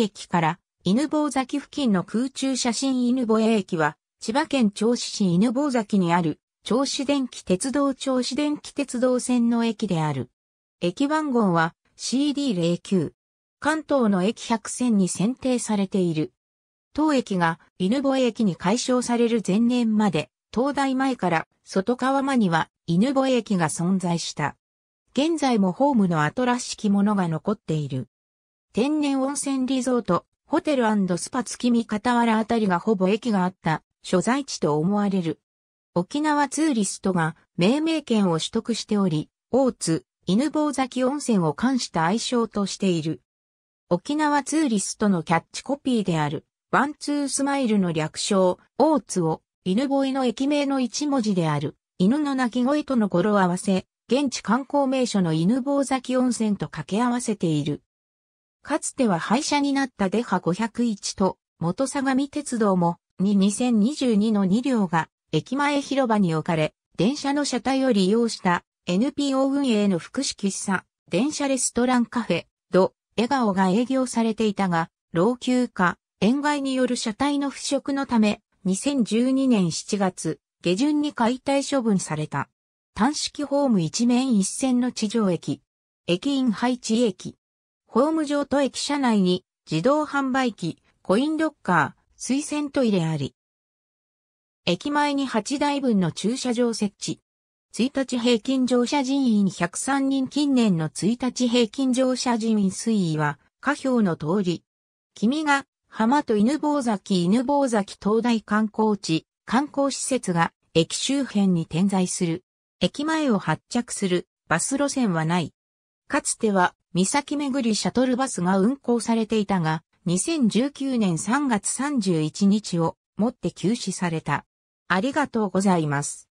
駅から犬坊崎付近の空中写真犬吠駅は、千葉県銚子市犬坊崎にある、銚子電気鉄道銚子電気鉄道線の駅である。駅番号は CD09。関東の駅100線に選定されている。当駅が犬吠駅に解消される前年まで、東大前から外川間には犬吠駅が存在した。現在もホームの跡らしきものが残っている。天然温泉リゾート、ホテルスパ月見片原あたりがほぼ駅があった所在地と思われる。沖縄ツーリストが命名権を取得しており、大津、犬坊崎温泉を冠した愛称としている。沖縄ツーリストのキャッチコピーである、ワンツースマイルの略称、大津を、犬吠の駅名の一文字である、犬の鳴き声との語呂合わせ、現地観光名所の犬坊崎温泉と掛け合わせている。かつては廃車になったデハ501と、元相模鉄道も、に2022の2両が、駅前広場に置かれ、電車の車体を利用した NPO 運営の福祉喫茶、電車レストランカフェ、ド、笑顔が営業されていたが、老朽化、塩害による車体の腐食のため、2012年7月、下旬に解体処分された。単式ホーム一面一線の地上駅。駅員配置駅。ホーム上と駅舎内に自動販売機、コインロッカー、水洗トイレあり。駅前に8台分の駐車場設置。1日平均乗車人員103人近年の1日平均乗車人員推移は、下表の通り。君が、浜と犬坊崎犬坊崎東大観光地、観光施設が駅周辺に点在する。駅前を発着するバス路線はない。かつては岬巡りシャトルバスが運行されていたが、2019年3月31日をもって休止された。ありがとうございます。